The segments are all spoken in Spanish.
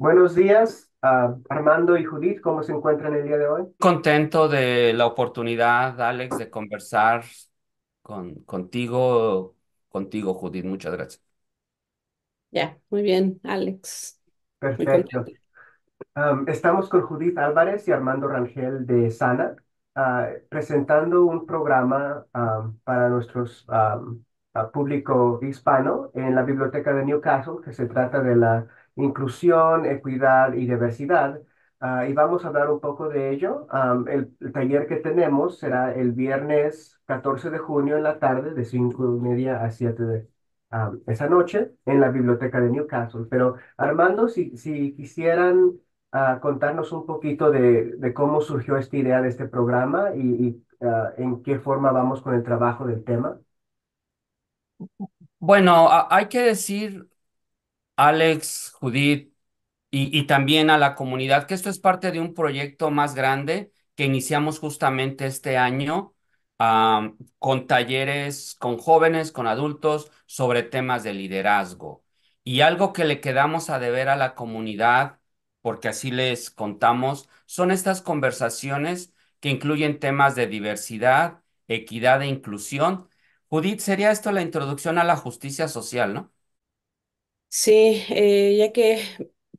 Buenos días, ah, Armando y Judith, ¿cómo se encuentran el día de hoy? Contento de la oportunidad, Alex, de conversar con, contigo, contigo, Judith. Muchas gracias. Ya, muy bien, Alex. Perfecto. estamos con Judith Álvarez y Armando Rangel de Sana, ah, presentando un programa para nuestros público hispano en la biblioteca de Newcastle, que se trata de la inclusión, equidad y diversidad. Ah, y vamos a hablar un poco de ello. el, taller que tenemos será el viernes 14 de junio en la tarde, de 5 y media a 7 de esa noche, en la biblioteca de Newcastle. Pero Armando, si, si quisieran ah, contarnos un poquito de, cómo surgió esta idea de este programa y, ah, en qué forma vamos con el trabajo del tema. Bueno, hay que decir Alex, Judith y, también a la comunidad, que esto es parte de un proyecto más grande que iniciamos justamente este año con talleres con jóvenes, con adultos sobre temas de liderazgo. Y algo que le quedamos a deber a la comunidad, porque así les contamos, son estas conversaciones que incluyen temas de diversidad, equidad e inclusión. Judith, sería esto la introducción a la justicia social, ¿no? Sí, eh, ya que,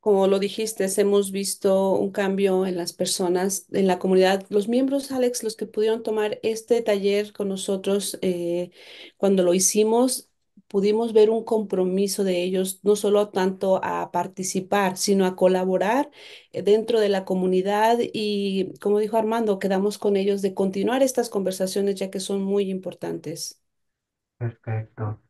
como lo dijiste, hemos visto un cambio en las personas, en la comunidad. Los miembros, Alex, los que pudieron tomar este taller con nosotros, eh, cuando lo hicimos, pudimos ver un compromiso de ellos, no solo tanto a participar, sino a colaborar eh, dentro de la comunidad y, como dijo Armando, quedamos con ellos de continuar estas conversaciones ya que son muy importantes. Perfecto.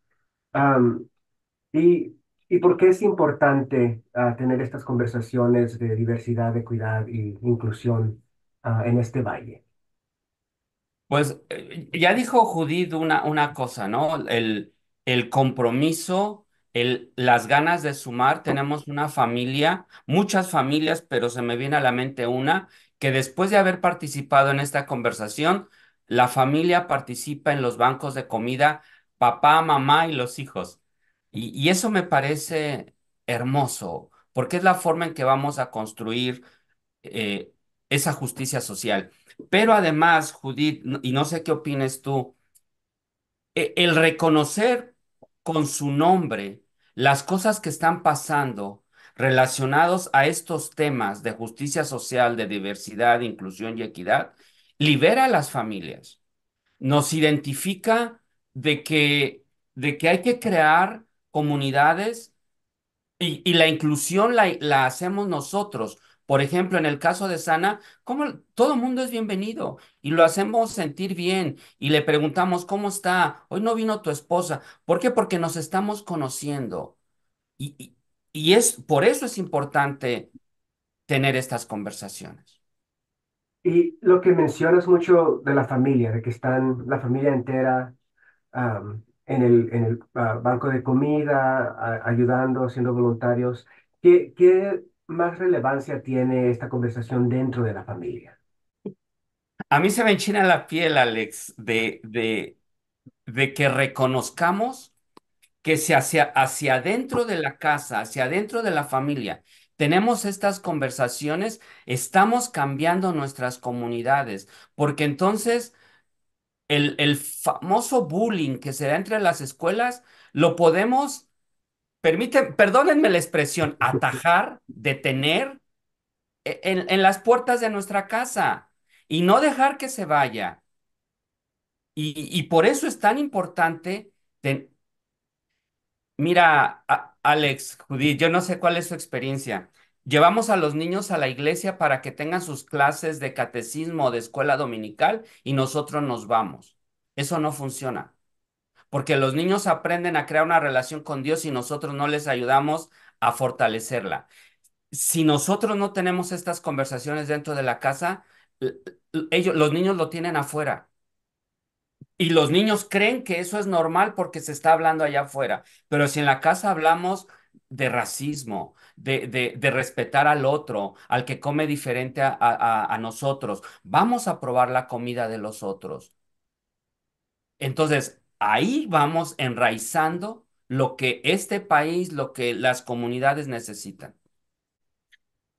y ¿Y por qué es importante ah, tener estas conversaciones de diversidad, equidad e inclusión ah, en este valle? Pues eh, ya dijo Judith una, una cosa, ¿no? El, compromiso, el, las ganas de sumar. Tenemos una familia, muchas familias, pero se me viene a la mente una, que después de haber participado en esta conversación, la familia participa en los bancos de comida, papá, mamá y los hijos. Y, eso me parece hermoso, porque es la forma en que vamos a construir eh, esa justicia social. Pero además, Judith, y no sé qué opines tú, e, el reconocer con su nombre las cosas que están pasando relacionados a estos temas de justicia social, de diversidad, inclusión y equidad, libera a las familias, nos identifica de que, de que hay que crear comunidades y, la inclusión la, hacemos nosotros. Por ejemplo, en el caso de Sana, como todo mundo es bienvenido y lo hacemos sentir bien y le preguntamos, ¿cómo está? Hoy no vino tu esposa. ¿Por qué? Porque nos estamos conociendo. Y, y, es, por eso es importante tener estas conversaciones. Y lo que mencionas mucho de la familia, de que están la familia entera en el, en el ah, banco de comida, ayudando, haciendo voluntarios. ¿Qué, más relevancia tiene esta conversación dentro de la familia? A mí se me enchina la piel, Alex, de, de, de que reconozcamos que se hacia, hacia adentro de la casa, hacia adentro de la familia, tenemos estas conversaciones, estamos cambiando nuestras comunidades, porque entonces el, famoso bullying que se da entre las escuelas, lo podemos, permite, perdónenme la expresión, atajar, detener e, en, las puertas de nuestra casa y no dejar que se vaya. Y, por eso es tan importante. Mira, Alex, Judith, yo no sé cuál es su experiencia, Llevamos a los niños a la iglesia para que tengan sus clases de catecismo o de escuela dominical y nosotros nos vamos. Eso no funciona. Porque los niños aprenden a crear una relación con Dios y nosotros no les ayudamos a fortalecerla. Si nosotros no tenemos estas conversaciones dentro de la casa, ellos, los niños lo tienen afuera. Y los niños creen que eso es normal porque se está hablando allá afuera. Pero si en la casa hablamos de racismo, de, respetar al otro, al que come diferente a, a nosotros. Vamos a probar la comida de los otros. Entonces, ahí vamos enraizando lo que este país, lo que las comunidades necesitan.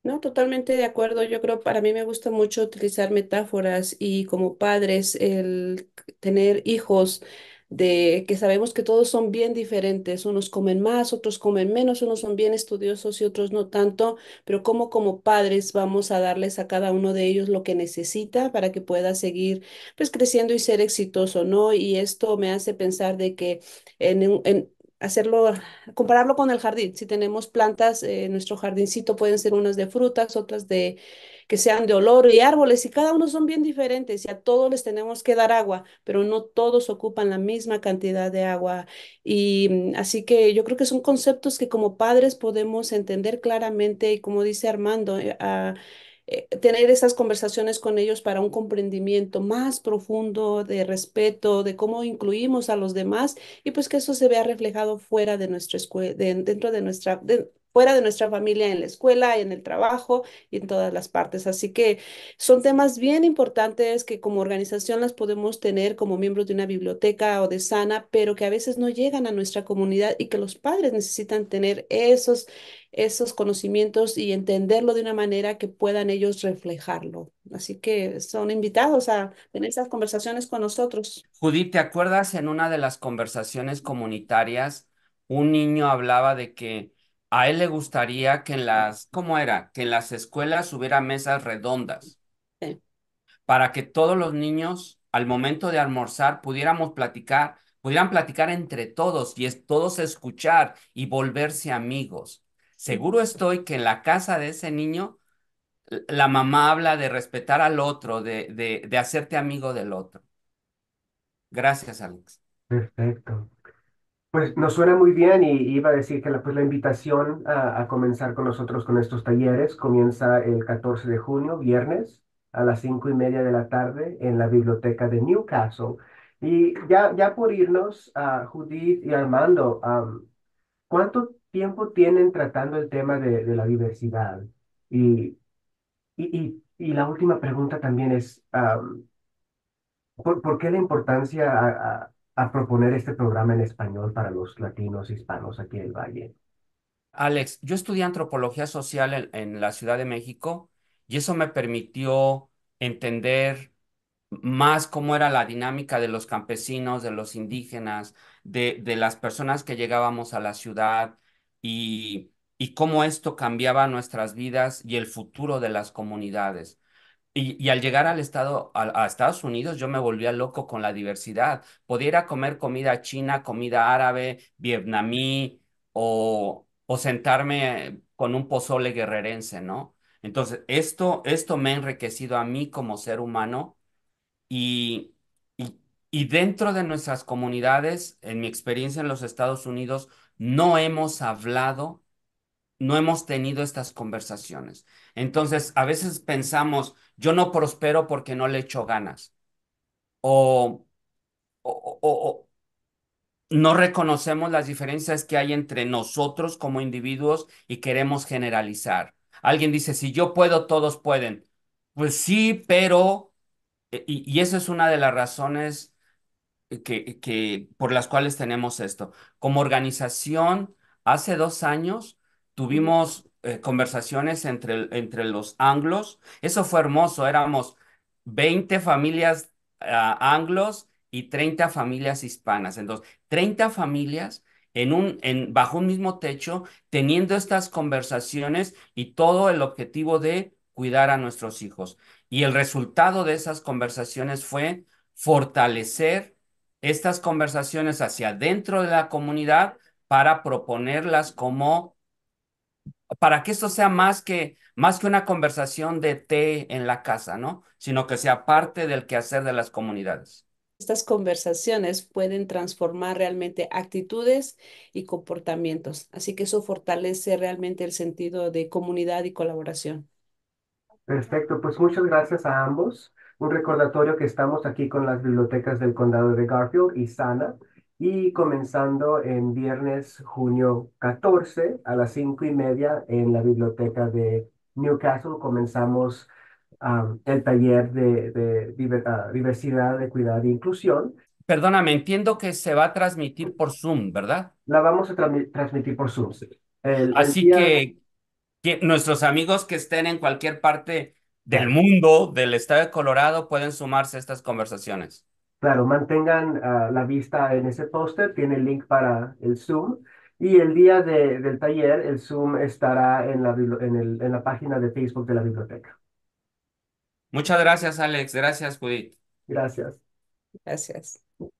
No, totalmente de acuerdo. Yo creo, para mí me gusta mucho utilizar metáforas y como padres, el tener hijos de que sabemos que todos son bien diferentes, unos comen más, otros comen menos, unos son bien estudiosos y otros no tanto, pero cómo como padres vamos a darles a cada uno de ellos lo que necesita para que pueda seguir pues creciendo y ser exitoso, ¿no? Y esto me hace pensar de que en, en hacerlo, compararlo con el jardín. Si tenemos plantas eh, en nuestro jardincito, pueden ser unas de frutas, otras de que sean de olor y árboles, y cada uno son bien diferentes y a todos les tenemos que dar agua, pero no todos ocupan la misma cantidad de agua. Y mm, así que yo creo que son conceptos que como padres podemos entender claramente y como dice Armando, eh, a, eh, tener esas conversaciones con ellos para un comprendimiento más profundo de respeto, de cómo incluimos a los demás y pues que eso se vea reflejado fuera de nuestra escuela, dentro de nuestra, fuera de nuestra familia, en la escuela, y en el trabajo y en todas las partes. Así que son temas bien importantes que como organización las podemos tener como miembros de una biblioteca o de sana, pero que a veces no llegan a nuestra comunidad y que los padres necesitan tener esos, esos conocimientos y entenderlo de una manera que puedan ellos reflejarlo. Así que son invitados a tener esas conversaciones con nosotros. Judith, ¿te acuerdas en una de las conversaciones comunitarias un niño hablaba de que a él le gustaría que en las, ¿cómo era? Que en las escuelas hubiera mesas redondas para que todos los niños al momento de almorzar pudiéramos platicar, pudieran platicar entre todos y todos escuchar y volverse amigos. Seguro estoy que en la casa de ese niño la mamá habla de respetar al otro, de, de, de hacerte amigo del otro. Gracias, Alex. Perfecto. Pues nos suena muy bien y, iba a decir que la, pues la invitación a, comenzar con nosotros con estos talleres comienza el 14 de junio, viernes, a las cinco y media de la tarde en la biblioteca de Newcastle. Y ya, ya por irnos, a Judith y Armando, ¿cuánto tiempo tienen tratando el tema de, la diversidad? Y, y, la última pregunta también es, ¿por, qué la importancia a a proponer este programa en español para los latinos hispanos aquí en el Valle? Alex, yo estudié antropología social en, la Ciudad de México y eso me permitió entender más cómo era la dinámica de los campesinos, de los indígenas, de, las personas que llegábamos a la ciudad y, cómo esto cambiaba nuestras vidas y el futuro de las comunidades. Y, al llegar al estado, a, Estados Unidos, yo me volvía loco con la diversidad. Podía comer comida china, comida árabe, vietnamí, o, o sentarme con un pozole guerrerense, ¿no? Entonces, esto, esto me ha enriquecido a mí como ser humano y dentro de nuestras comunidades, en mi experiencia en los Estados Unidos, no hemos hablado no hemos tenido estas conversaciones. Entonces, a veces pensamos, yo no prospero porque no le echo ganas. O, no reconocemos las diferencias que hay entre nosotros como individuos y queremos generalizar. Alguien dice, si yo puedo, todos pueden. Pues sí, pero, eh, y, esa es una de las razones que, que, por las cuales tenemos esto. Como organización, hace dos años Tuvimos eh, conversaciones entre, entre los anglos. Eso fue hermoso. Éramos 20 familias ah, anglos y 30 familias hispanas. Entonces, 30 familias en un, en, bajo un mismo techo, teniendo estas conversaciones y todo el objetivo de cuidar a nuestros hijos. Y el resultado de esas conversaciones fue fortalecer estas conversaciones hacia dentro de la comunidad para proponerlas como para que esto sea más que, más que una conversación de té en la casa, ¿no? Sino que sea parte del quehacer de las comunidades. Estas conversaciones pueden transformar realmente actitudes y comportamientos, así que eso fortalece realmente el sentido de comunidad y colaboración. Perfecto, pues muchas gracias a ambos. Un recordatorio que estamos aquí con las bibliotecas del condado de Garfield y Sana y comenzando en viernes, junio 14 a las cinco y media en la biblioteca de Newcastle comenzamos ah, el taller de, de diversidad, equidad e inclusión. Perdóname, entiendo que se va a transmitir por Zoom, ¿verdad? La vamos a transmitir por Zoom. Así que, que nuestros amigos que estén en cualquier parte del mundo, del estado de Colorado, pueden sumarse a estas conversaciones. Claro, mantengan ah, la vista en ese póster, tiene el link para el Zoom. Y el día del taller, el Zoom estará en la, en, en la página de Facebook de la biblioteca. Muchas gracias, Alex. Gracias, Judith. Gracias. Gracias.